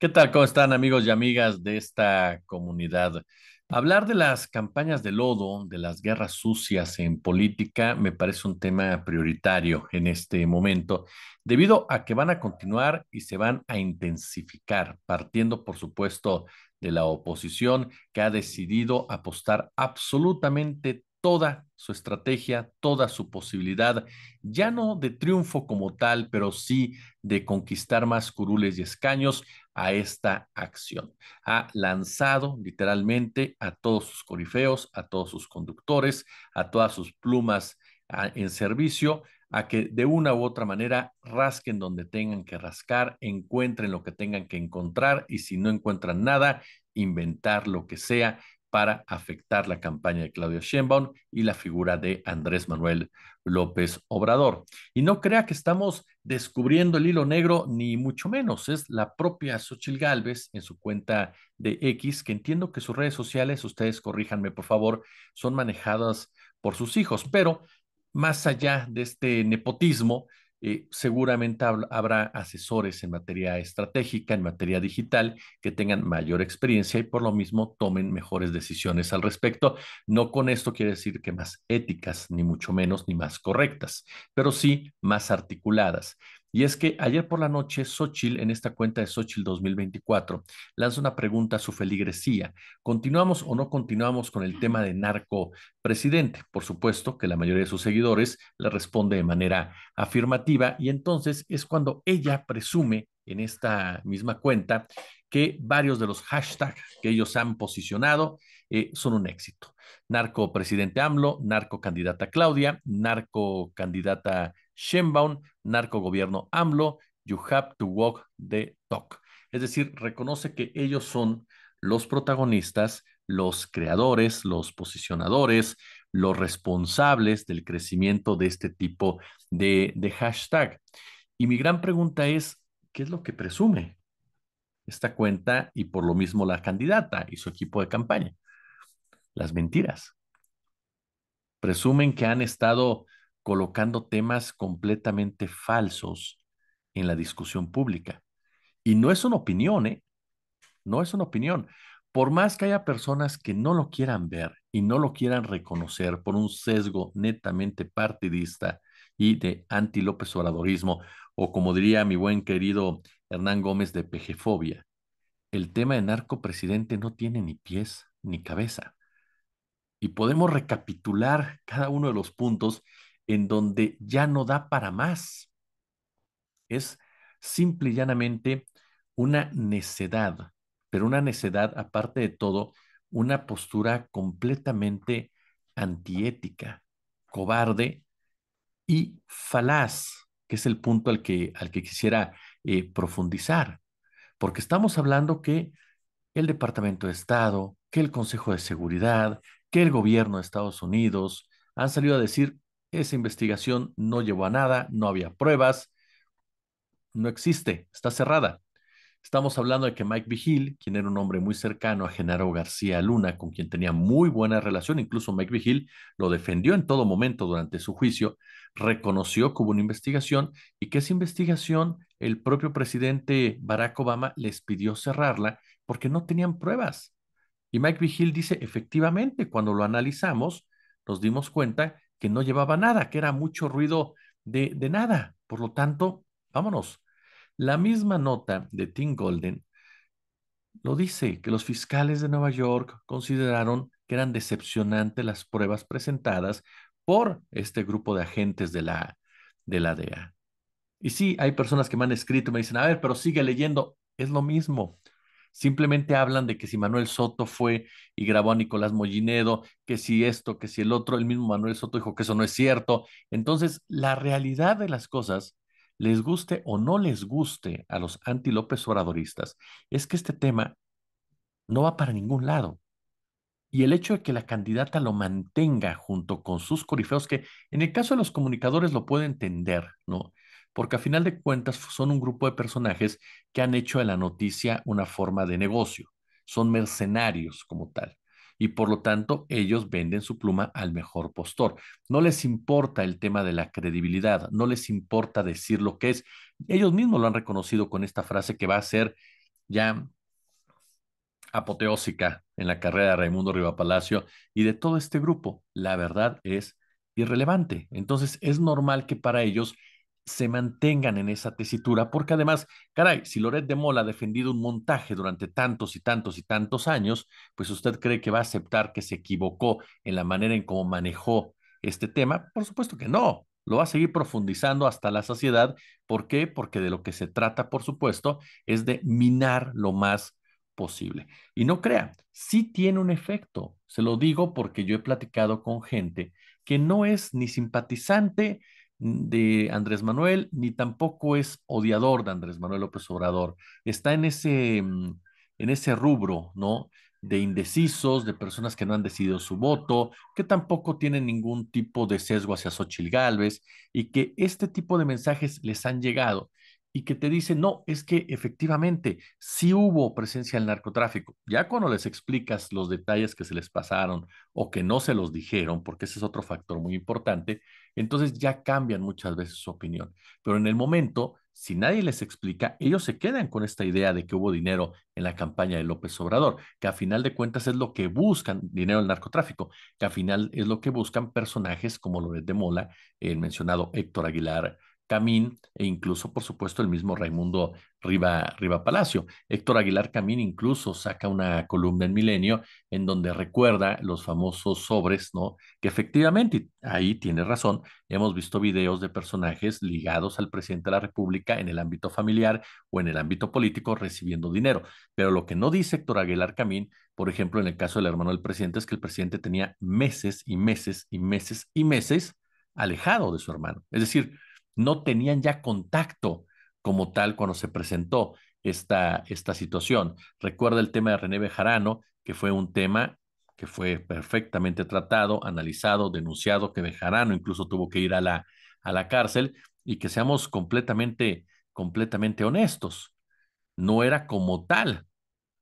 ¿Qué tal? ¿Cómo están amigos y amigas de esta comunidad? Hablar de las campañas de lodo, de las guerras sucias en política, me parece un tema prioritario en este momento, debido a que van a continuar y se van a intensificar, partiendo, por supuesto, de la oposición que ha decidido apostar absolutamente toda su estrategia, toda su posibilidad, ya no de triunfo como tal, pero sí de conquistar más curules y escaños a esta acción. Ha lanzado literalmente a todos sus corifeos, a todos sus conductores, a todas sus plumas ah, en servicio a que de una u otra manera rasquen donde tengan que rascar, encuentren lo que tengan que encontrar y si no encuentran nada, inventar lo que sea para afectar la campaña de Claudio Sheinbaum y la figura de Andrés Manuel López Obrador. Y no crea que estamos descubriendo el hilo negro, ni mucho menos. Es la propia Xochil Gálvez en su cuenta de X, que entiendo que sus redes sociales, ustedes corríjanme por favor, son manejadas por sus hijos, pero más allá de este nepotismo, eh, seguramente habrá asesores en materia estratégica, en materia digital, que tengan mayor experiencia y por lo mismo tomen mejores decisiones al respecto. No con esto quiere decir que más éticas, ni mucho menos, ni más correctas, pero sí más articuladas. Y es que ayer por la noche, Xochitl, en esta cuenta de Xochitl 2024, lanza una pregunta a su feligresía. ¿Continuamos o no continuamos con el tema de narco presidente? Por supuesto que la mayoría de sus seguidores le responde de manera afirmativa y entonces es cuando ella presume en esta misma cuenta que varios de los hashtags que ellos han posicionado eh, son un éxito. Narco presidente AMLO, narco candidata Claudia, narco candidata Sheinbaum, narcogobierno AMLO, You Have to Walk the Talk. Es decir, reconoce que ellos son los protagonistas, los creadores, los posicionadores, los responsables del crecimiento de este tipo de, de hashtag. Y mi gran pregunta es, ¿qué es lo que presume esta cuenta y por lo mismo la candidata y su equipo de campaña? Las mentiras. Presumen que han estado colocando temas completamente falsos en la discusión pública. Y no es una opinión, ¿eh? No es una opinión. Por más que haya personas que no lo quieran ver y no lo quieran reconocer por un sesgo netamente partidista y de anti-López oradorismo, o como diría mi buen querido Hernán Gómez de pejefobia, el tema de presidente no tiene ni pies ni cabeza. Y podemos recapitular cada uno de los puntos en donde ya no da para más. Es simple y llanamente una necedad, pero una necedad, aparte de todo, una postura completamente antiética, cobarde y falaz, que es el punto al que, al que quisiera eh, profundizar, porque estamos hablando que el Departamento de Estado, que el Consejo de Seguridad, que el gobierno de Estados Unidos han salido a decir esa investigación no llevó a nada, no había pruebas, no existe, está cerrada. Estamos hablando de que Mike Vigil, quien era un hombre muy cercano a Genaro García Luna, con quien tenía muy buena relación, incluso Mike Vigil lo defendió en todo momento durante su juicio, reconoció que hubo una investigación y que esa investigación el propio presidente Barack Obama les pidió cerrarla porque no tenían pruebas. Y Mike Vigil dice, efectivamente, cuando lo analizamos, nos dimos cuenta que no llevaba nada, que era mucho ruido de, nada. Por lo tanto, vámonos. La misma nota de Tim Golden lo dice, que los fiscales de Nueva York consideraron que eran decepcionantes las pruebas presentadas por este grupo de agentes de la, de la DEA. Y sí, hay personas que me han escrito y me dicen, a ver, pero sigue leyendo. Es lo mismo. Simplemente hablan de que si Manuel Soto fue y grabó a Nicolás Mollinedo, que si esto, que si el otro, el mismo Manuel Soto dijo que eso no es cierto. Entonces, la realidad de las cosas, les guste o no les guste a los anti-López oradoristas, es que este tema no va para ningún lado. Y el hecho de que la candidata lo mantenga junto con sus corifeos, que en el caso de los comunicadores lo puede entender, ¿no? porque a final de cuentas son un grupo de personajes que han hecho de la noticia una forma de negocio, son mercenarios como tal, y por lo tanto ellos venden su pluma al mejor postor. No les importa el tema de la credibilidad, no les importa decir lo que es. Ellos mismos lo han reconocido con esta frase que va a ser ya apoteósica en la carrera de Raimundo Riva Palacio y de todo este grupo. La verdad es irrelevante. Entonces es normal que para ellos se mantengan en esa tesitura, porque además, caray, si Loret de Mola ha defendido un montaje durante tantos y tantos y tantos años, pues usted cree que va a aceptar que se equivocó en la manera en cómo manejó este tema. Por supuesto que no, lo va a seguir profundizando hasta la saciedad. ¿Por qué? Porque de lo que se trata, por supuesto, es de minar lo más posible. Y no crea, sí tiene un efecto. Se lo digo porque yo he platicado con gente que no es ni simpatizante, de Andrés Manuel, ni tampoco es odiador de Andrés Manuel López Obrador. Está en ese, mm, en ese rubro, ¿no? De indecisos, de personas que no han decidido su voto, que tampoco tienen ningún tipo de sesgo hacia Xochitl Gálvez y que este tipo de mensajes les han llegado y que te dice, no, es que efectivamente sí hubo presencia del narcotráfico. Ya cuando les explicas los detalles que se les pasaron o que no se los dijeron, porque ese es otro factor muy importante, entonces ya cambian muchas veces su opinión. Pero en el momento, si nadie les explica, ellos se quedan con esta idea de que hubo dinero en la campaña de López Obrador, que a final de cuentas es lo que buscan, dinero del narcotráfico, que a final es lo que buscan personajes como Loret de Mola, el mencionado Héctor Aguilar Camín e incluso, por supuesto, el mismo Raimundo Riva, Riva Palacio. Héctor Aguilar Camín incluso saca una columna en Milenio en donde recuerda los famosos sobres, ¿no? Que efectivamente, ahí tiene razón, hemos visto videos de personajes ligados al presidente de la República en el ámbito familiar o en el ámbito político recibiendo dinero. Pero lo que no dice Héctor Aguilar Camín, por ejemplo, en el caso del hermano del presidente, es que el presidente tenía meses y meses y meses y meses alejado de su hermano. Es decir, no tenían ya contacto como tal cuando se presentó esta, esta situación. Recuerda el tema de René Bejarano, que fue un tema que fue perfectamente tratado, analizado, denunciado, que Bejarano incluso tuvo que ir a la, a la cárcel y que seamos completamente, completamente honestos. No era como tal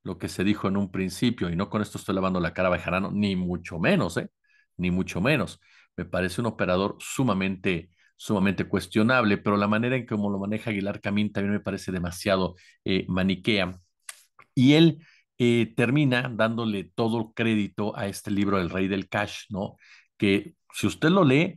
lo que se dijo en un principio, y no con esto estoy lavando la cara a Bejarano, ni mucho menos, ¿eh? ni mucho menos. Me parece un operador sumamente sumamente cuestionable, pero la manera en cómo lo maneja Aguilar Camín también me parece demasiado eh, maniquea. Y él eh, termina dándole todo el crédito a este libro, El Rey del Cash, ¿no? Que si usted lo lee,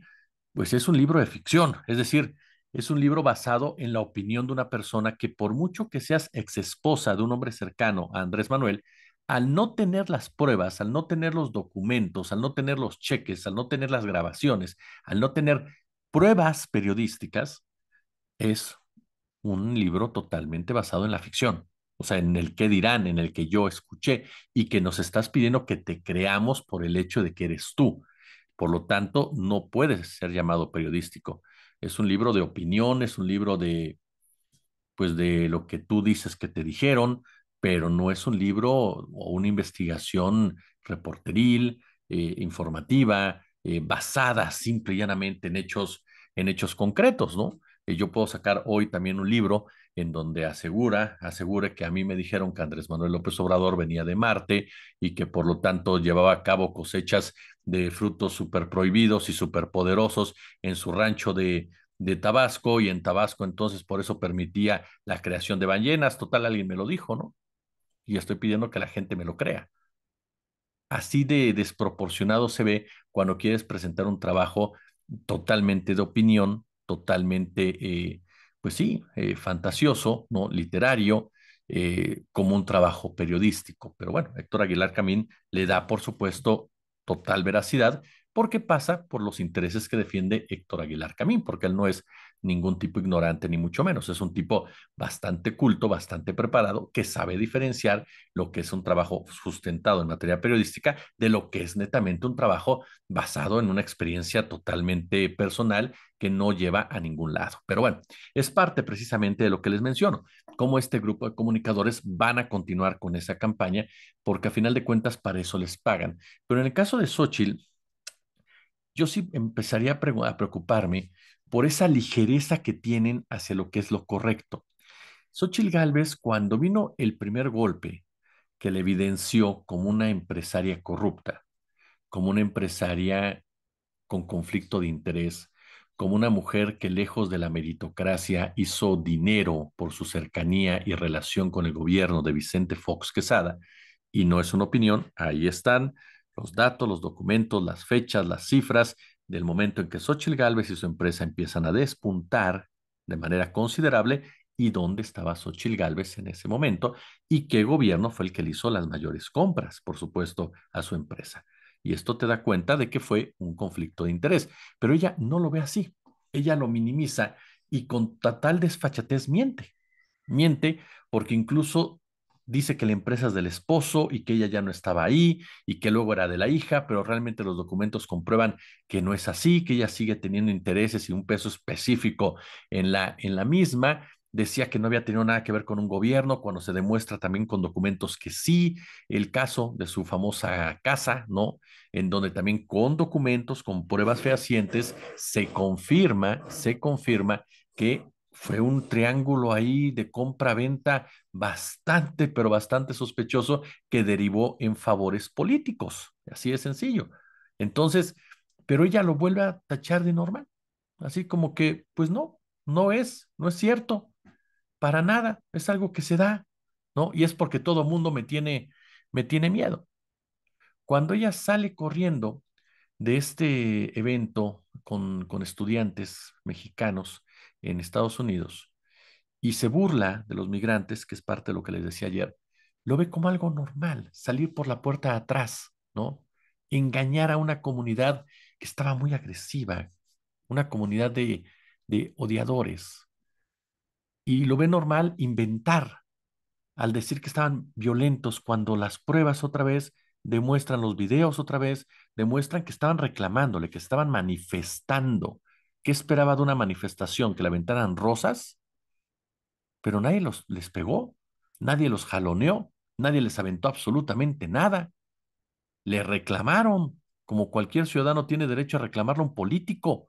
pues es un libro de ficción, es decir, es un libro basado en la opinión de una persona que por mucho que seas ex esposa de un hombre cercano a Andrés Manuel, al no tener las pruebas, al no tener los documentos, al no tener los cheques, al no tener las grabaciones, al no tener pruebas periodísticas, es un libro totalmente basado en la ficción, o sea, en el que dirán, en el que yo escuché y que nos estás pidiendo que te creamos por el hecho de que eres tú. Por lo tanto, no puedes ser llamado periodístico. Es un libro de opinión, es un libro de, pues, de lo que tú dices que te dijeron, pero no es un libro o una investigación reporteril, eh, informativa, eh, basada simple y llanamente en hechos, en hechos concretos, ¿no? Eh, yo puedo sacar hoy también un libro en donde asegura, asegure que a mí me dijeron que Andrés Manuel López Obrador venía de Marte y que por lo tanto llevaba a cabo cosechas de frutos súper prohibidos y súper poderosos en su rancho de, de Tabasco y en Tabasco entonces por eso permitía la creación de ballenas. Total, alguien me lo dijo, ¿no? Y estoy pidiendo que la gente me lo crea. Así de desproporcionado se ve cuando quieres presentar un trabajo totalmente de opinión, totalmente, eh, pues sí, eh, fantasioso, ¿no? literario, eh, como un trabajo periodístico. Pero bueno, Héctor Aguilar Camín le da, por supuesto, total veracidad porque pasa por los intereses que defiende Héctor Aguilar Camín, porque él no es ningún tipo ignorante, ni mucho menos. Es un tipo bastante culto, bastante preparado, que sabe diferenciar lo que es un trabajo sustentado en materia periodística de lo que es netamente un trabajo basado en una experiencia totalmente personal que no lleva a ningún lado. Pero bueno, es parte precisamente de lo que les menciono, cómo este grupo de comunicadores van a continuar con esa campaña, porque a final de cuentas para eso les pagan. Pero en el caso de Xochitl, yo sí empezaría a, a preocuparme por esa ligereza que tienen hacia lo que es lo correcto. Xochitl Gálvez, cuando vino el primer golpe que le evidenció como una empresaria corrupta, como una empresaria con conflicto de interés, como una mujer que lejos de la meritocracia hizo dinero por su cercanía y relación con el gobierno de Vicente Fox Quesada, y no es una opinión, ahí están los datos, los documentos, las fechas, las cifras, del momento en que Xochitl Galvez y su empresa empiezan a despuntar de manera considerable y dónde estaba Xochitl Galvez en ese momento y qué gobierno fue el que le hizo las mayores compras, por supuesto, a su empresa. Y esto te da cuenta de que fue un conflicto de interés, pero ella no lo ve así. Ella lo minimiza y con total desfachatez miente. Miente porque incluso dice que la empresa es del esposo y que ella ya no estaba ahí y que luego era de la hija, pero realmente los documentos comprueban que no es así, que ella sigue teniendo intereses y un peso específico en la, en la misma. Decía que no había tenido nada que ver con un gobierno, cuando se demuestra también con documentos que sí, el caso de su famosa casa, ¿no? En donde también con documentos, con pruebas fehacientes, se confirma, se confirma que fue un triángulo ahí de compra-venta bastante, pero bastante sospechoso que derivó en favores políticos. Así de sencillo. Entonces, pero ella lo vuelve a tachar de normal. Así como que, pues no, no es, no es cierto. Para nada, es algo que se da, ¿no? Y es porque todo mundo me tiene, me tiene miedo. Cuando ella sale corriendo de este evento con, con estudiantes mexicanos, en Estados Unidos y se burla de los migrantes, que es parte de lo que les decía ayer, lo ve como algo normal, salir por la puerta atrás, ¿no? Engañar a una comunidad que estaba muy agresiva, una comunidad de, de odiadores. Y lo ve normal inventar al decir que estaban violentos cuando las pruebas otra vez demuestran los videos otra vez, demuestran que estaban reclamándole, que estaban manifestando ¿Qué esperaba de una manifestación? ¿Que la aventaran rosas? Pero nadie los, les pegó, nadie los jaloneó, nadie les aventó absolutamente nada. Le reclamaron, como cualquier ciudadano tiene derecho a reclamarle a un político.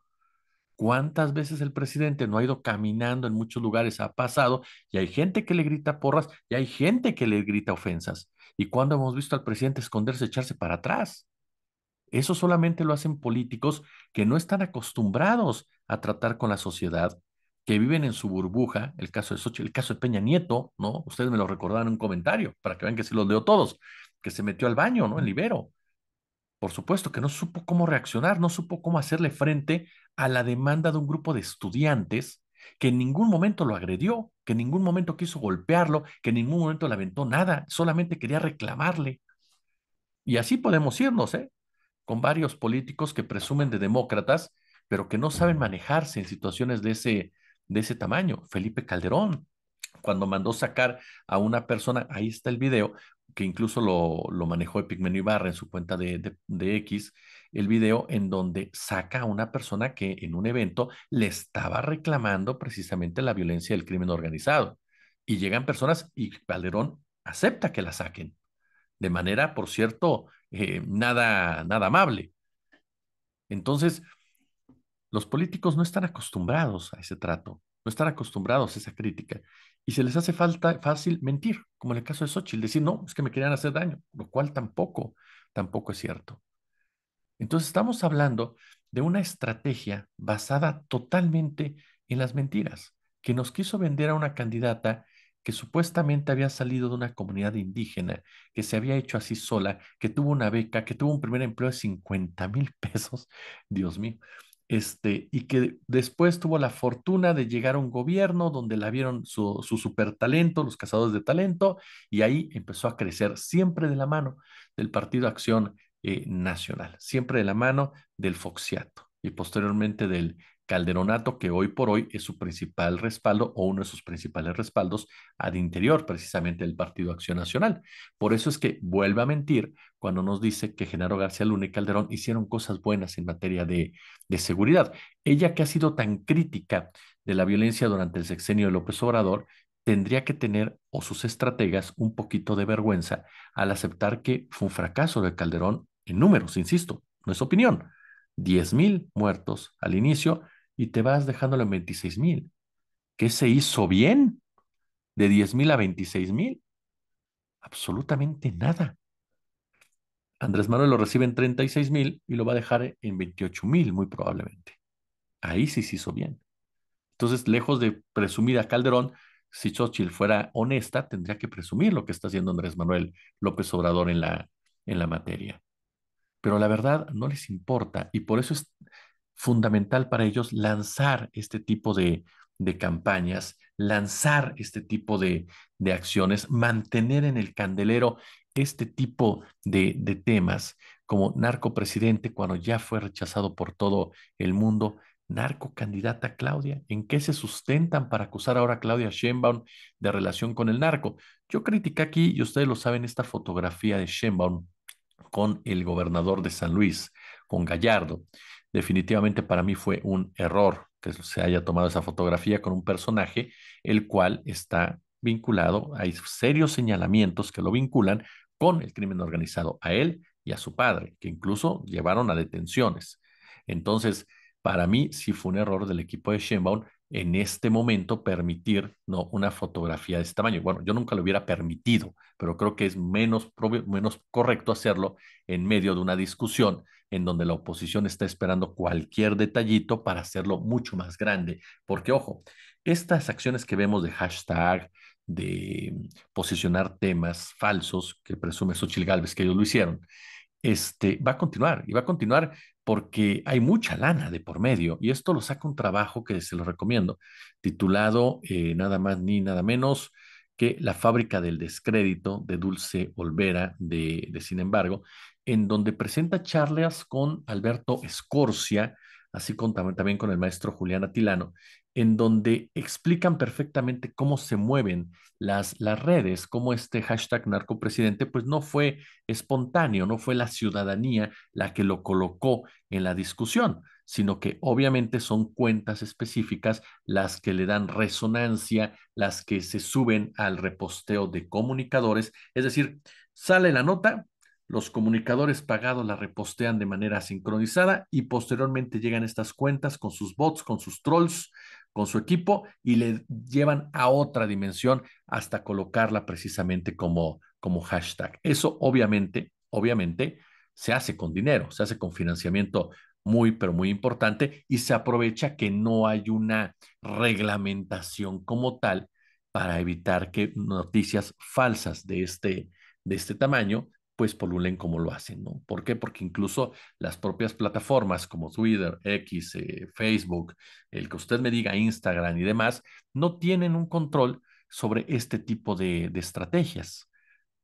¿Cuántas veces el presidente no ha ido caminando en muchos lugares? Ha pasado y hay gente que le grita porras y hay gente que le grita ofensas. ¿Y cuándo hemos visto al presidente esconderse, echarse para atrás? Eso solamente lo hacen políticos que no están acostumbrados a tratar con la sociedad, que viven en su burbuja, el caso de el caso de Peña Nieto, ¿no? Ustedes me lo recordaron en un comentario, para que vean que sí los leo todos, que se metió al baño, ¿no? En Libero. Por supuesto que no supo cómo reaccionar, no supo cómo hacerle frente a la demanda de un grupo de estudiantes que en ningún momento lo agredió, que en ningún momento quiso golpearlo, que en ningún momento le aventó nada, solamente quería reclamarle. Y así podemos irnos, ¿eh? con varios políticos que presumen de demócratas, pero que no saben manejarse en situaciones de ese, de ese tamaño. Felipe Calderón, cuando mandó sacar a una persona, ahí está el video, que incluso lo, lo manejó Epigmenio Ibarra en su cuenta de, de, X, el video en donde saca a una persona que en un evento le estaba reclamando precisamente la violencia del crimen organizado. Y llegan personas y Calderón acepta que la saquen. De manera, por cierto, eh, nada, nada amable. Entonces, los políticos no están acostumbrados a ese trato, no están acostumbrados a esa crítica y se les hace falta fácil mentir, como en el caso de Xochitl, decir, no, es que me querían hacer daño, lo cual tampoco, tampoco es cierto. Entonces estamos hablando de una estrategia basada totalmente en las mentiras, que nos quiso vender a una candidata que supuestamente había salido de una comunidad indígena, que se había hecho así sola, que tuvo una beca, que tuvo un primer empleo de 50 mil pesos, Dios mío, este, y que después tuvo la fortuna de llegar a un gobierno donde la vieron su, su talento, los cazadores de talento, y ahí empezó a crecer siempre de la mano del Partido Acción eh, Nacional, siempre de la mano del Foxiato y posteriormente del Calderonato, que hoy por hoy es su principal respaldo o uno de sus principales respaldos al interior precisamente del Partido Acción Nacional. Por eso es que vuelve a mentir cuando nos dice que Genaro García Luna y Calderón hicieron cosas buenas en materia de, de seguridad. Ella que ha sido tan crítica de la violencia durante el sexenio de López Obrador, tendría que tener o sus estrategas un poquito de vergüenza al aceptar que fue un fracaso de Calderón en números, insisto, no es opinión. diez mil muertos al inicio y te vas dejándolo en 26 mil. ¿Qué se hizo bien de 10 mil a 26 mil? Absolutamente nada. Andrés Manuel lo recibe en 36 mil y lo va a dejar en 28 mil, muy probablemente. Ahí sí se hizo bien. Entonces, lejos de presumir a Calderón, si Churchill fuera honesta, tendría que presumir lo que está haciendo Andrés Manuel López Obrador en la, en la materia. Pero la verdad no les importa y por eso es, fundamental para ellos lanzar este tipo de, de campañas, lanzar este tipo de, de, acciones, mantener en el candelero este tipo de, de temas, como narco presidente cuando ya fue rechazado por todo el mundo, narco candidata Claudia. ¿En qué se sustentan para acusar ahora a Claudia Sheinbaum de relación con el narco? Yo critiqué aquí, y ustedes lo saben, esta fotografía de Sheinbaum con el gobernador de San Luis, con Gallardo definitivamente para mí fue un error que se haya tomado esa fotografía con un personaje el cual está vinculado, hay serios señalamientos que lo vinculan con el crimen organizado a él y a su padre, que incluso llevaron a detenciones. Entonces, para mí sí fue un error del equipo de Sheinbaum en este momento permitir no, una fotografía de este tamaño. Bueno, yo nunca lo hubiera permitido, pero creo que es menos, menos correcto hacerlo en medio de una discusión en donde la oposición está esperando cualquier detallito para hacerlo mucho más grande. Porque, ojo, estas acciones que vemos de hashtag, de posicionar temas falsos que presume Xochitl Galvez que ellos lo hicieron, este, va a continuar y va a continuar porque hay mucha lana de por medio y esto lo saca un trabajo que se lo recomiendo, titulado eh, nada más ni nada menos que La fábrica del descrédito de Dulce Olvera de Sin embargo, en donde presenta charlas con Alberto Escorcia, así con, también con el maestro Julián Atilano, en donde explican perfectamente cómo se mueven las, las redes, cómo este hashtag narcopresidente, pues no fue espontáneo, no fue la ciudadanía la que lo colocó en la discusión, sino que obviamente son cuentas específicas las que le dan resonancia, las que se suben al reposteo de comunicadores, es decir, sale la nota, los comunicadores pagados la repostean de manera sincronizada y posteriormente llegan estas cuentas con sus bots, con sus trolls, con su equipo y le llevan a otra dimensión hasta colocarla precisamente como, como hashtag. Eso obviamente, obviamente se hace con dinero, se hace con financiamiento muy, pero muy importante y se aprovecha que no hay una reglamentación como tal para evitar que noticias falsas de este, de este tamaño pues polulen como lo hacen, ¿no? ¿Por qué? Porque incluso las propias plataformas como Twitter, X, eh, Facebook, el que usted me diga Instagram y demás, no tienen un control sobre este tipo de, estrategias.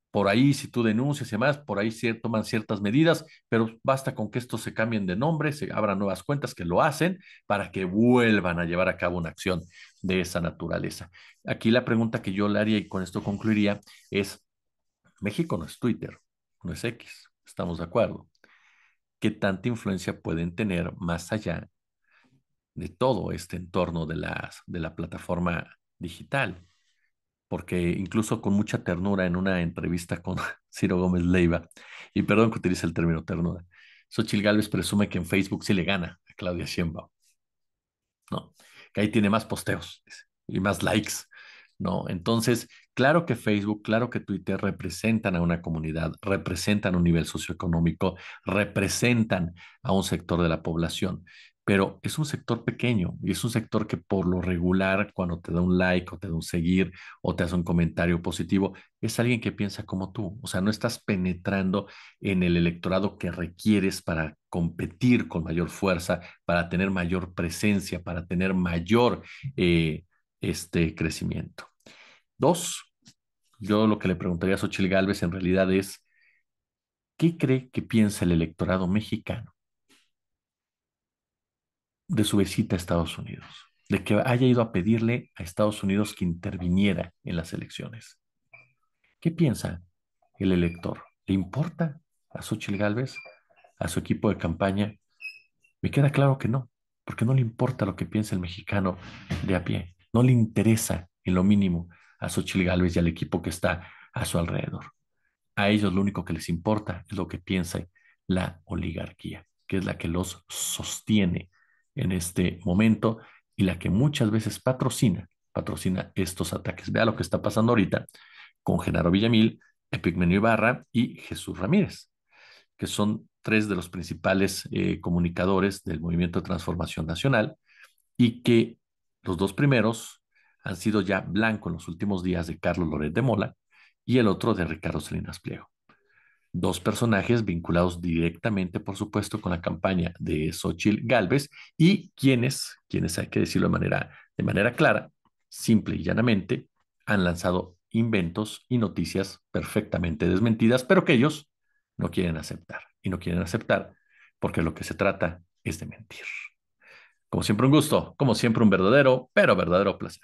Por ahí, si tú denuncias y demás, por ahí cierto toman ciertas medidas, pero basta con que estos se cambien de nombre, se abran nuevas cuentas que lo hacen para que vuelvan a llevar a cabo una acción de esa naturaleza. Aquí la pregunta que yo le haría y con esto concluiría es, México no es Twitter, es X, estamos de acuerdo. ¿Qué tanta influencia pueden tener más allá de todo este entorno de, la plataforma digital? Porque incluso con mucha ternura en una entrevista con Ciro Gómez Leiva, y perdón que utilice el término ternura, Xochil Gálvez presume que en Facebook sí le gana a Claudia Sheinbaum. No, que ahí tiene más posteos y más likes ¿no? Entonces, claro que Facebook, claro que Twitter representan a una comunidad, representan un nivel socioeconómico, representan a un sector de la población, pero es un sector pequeño y es un sector que por lo regular, cuando te da un like o te da un seguir o te hace un comentario positivo, es alguien que piensa como tú, o sea, no estás penetrando en el electorado que requieres para competir con mayor fuerza, para tener mayor presencia, para tener mayor... Eh, este crecimiento. Dos, yo lo que le preguntaría a Xochitl Gálvez en realidad es, ¿qué cree que piensa el electorado mexicano de su visita a Estados Unidos? De que haya ido a pedirle a Estados Unidos que interviniera en las elecciones. ¿Qué piensa el elector? ¿Le importa a Xochitl Gálvez, a su equipo de campaña? Me queda claro que no, porque no le importa lo que piensa el mexicano de a pie. No le interesa en lo mínimo a Xochitl Gálvez y al equipo que está a su alrededor. A ellos lo único que les importa es lo que piensa la oligarquía, que es la que los sostiene en este momento y la que muchas veces patrocina, patrocina estos ataques. Vea lo que está pasando ahorita con Genaro Villamil, Epigmenio Ibarra y Jesús Ramírez, que son tres de los principales eh, comunicadores del Movimiento de Transformación Nacional y que los dos primeros han sido ya blanco en los últimos días de Carlos Loret de Mola y el otro de Ricardo Salinas Pliego. Dos personajes vinculados directamente, por supuesto, con la campaña de Xochitl Galvez y quienes, quienes hay que decirlo de manera, de manera clara, simple y llanamente, han lanzado inventos y noticias perfectamente desmentidas, pero que ellos no quieren aceptar. Y no quieren aceptar porque lo que se trata es de mentir. Como siempre un gusto, como siempre un verdadero, pero verdadero placer.